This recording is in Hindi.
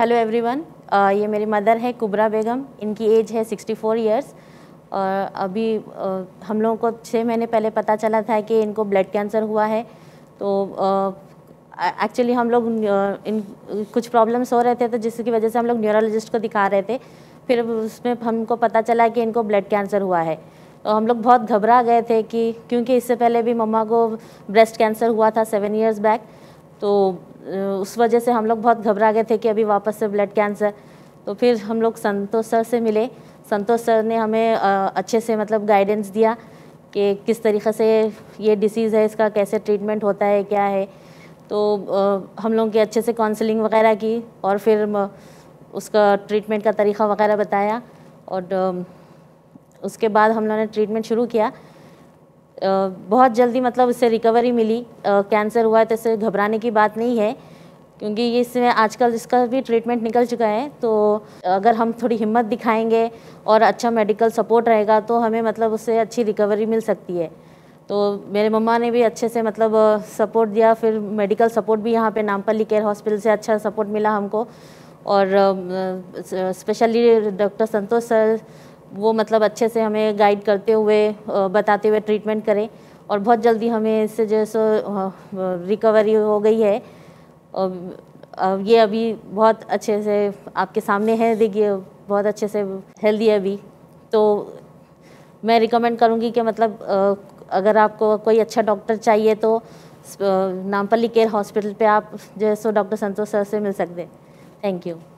हेलो एवरीवन uh, ये मेरी मदर है कुबरा बेगम इनकी एज है 64 ईयर्स और अभी आ, हम लोगों को छः महीने पहले पता चला था कि इनको ब्लड कैंसर हुआ है तो एक्चुअली हम लोग इन कुछ प्रॉब्लम्स हो रहे थे तो जिसकी वजह से हम लोग न्यूरोलॉजिस्ट को दिखा रहे थे फिर उसमें हमको पता चला कि इनको ब्लड कैंसर हुआ है तो हम लोग बहुत घबरा गए थे कि क्योंकि इससे पहले भी मम्मा को ब्रेस्ट कैंसर हुआ था सेवन ईयर्स बैक तो उस वजह से हम लोग बहुत घबरा गए थे कि अभी वापस से ब्लड कैंसर तो फिर हम लोग संतोष सर से मिले संतोष सर ने हमें अच्छे से मतलब गाइडेंस दिया कि किस तरीके से ये डिसीज़ है इसका कैसे ट्रीटमेंट होता है क्या है तो हम लोगों की अच्छे से काउंसलिंग वगैरह की और फिर उसका ट्रीटमेंट का तरीका वगैरह बताया और उसके बाद हम लोगों ने ट्रीटमेंट शुरू किया बहुत जल्दी मतलब उससे रिकवरी मिली कैंसर हुआ है तो इससे घबराने की बात नहीं है क्योंकि ये इसमें आजकल इसका भी ट्रीटमेंट निकल चुका है तो अगर हम थोड़ी हिम्मत दिखाएंगे और अच्छा मेडिकल सपोर्ट रहेगा तो हमें मतलब उससे अच्छी रिकवरी मिल सकती है तो मेरे मम्मा ने भी अच्छे से मतलब सपोर्ट दिया फिर मेडिकल सपोर्ट भी यहाँ पे नामपल्ली केयर हॉस्पिटल से अच्छा सपोर्ट मिला हमको और स्पेशली डॉक्टर संतोष सर वो मतलब अच्छे से हमें गाइड करते हुए बताते हुए ट्रीटमेंट करें और बहुत जल्दी हमें इससे जो है सो रिकवरी हो गई है और ये अभी बहुत अच्छे से आपके सामने है देखिए बहुत अच्छे से हेल्दी है अभी तो मैं रिकमेंड करूँगी कि मतलब अगर आपको कोई अच्छा डॉक्टर चाहिए तो नामपल्ली केयर हॉस्पिटल पे आप जो है सो डॉक्टर संतोष सर से मिल सकते हैं थैंक यू